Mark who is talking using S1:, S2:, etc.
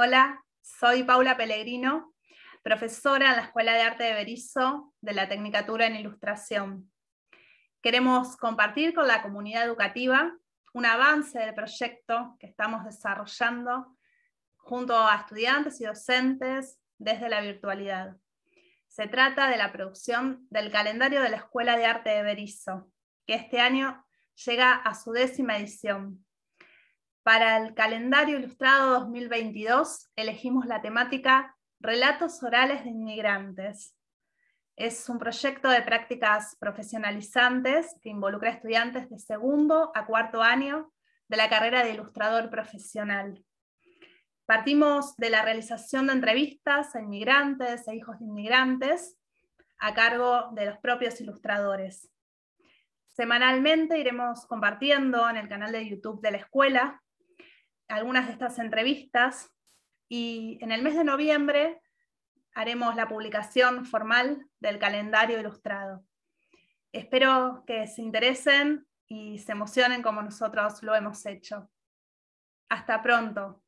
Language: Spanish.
S1: Hola, soy Paula Pellegrino, profesora en la Escuela de Arte de Berizo de la Tecnicatura en Ilustración. Queremos compartir con la comunidad educativa un avance del proyecto que estamos desarrollando junto a estudiantes y docentes desde la virtualidad. Se trata de la producción del calendario de la Escuela de Arte de Berizo, que este año llega a su décima edición. Para el calendario ilustrado 2022 elegimos la temática Relatos orales de inmigrantes. Es un proyecto de prácticas profesionalizantes que involucra a estudiantes de segundo a cuarto año de la carrera de ilustrador profesional. Partimos de la realización de entrevistas a inmigrantes e hijos de inmigrantes a cargo de los propios ilustradores. Semanalmente iremos compartiendo en el canal de YouTube de la escuela algunas de estas entrevistas y en el mes de noviembre haremos la publicación formal del calendario ilustrado. Espero que se interesen y se emocionen como nosotros lo hemos hecho. Hasta pronto.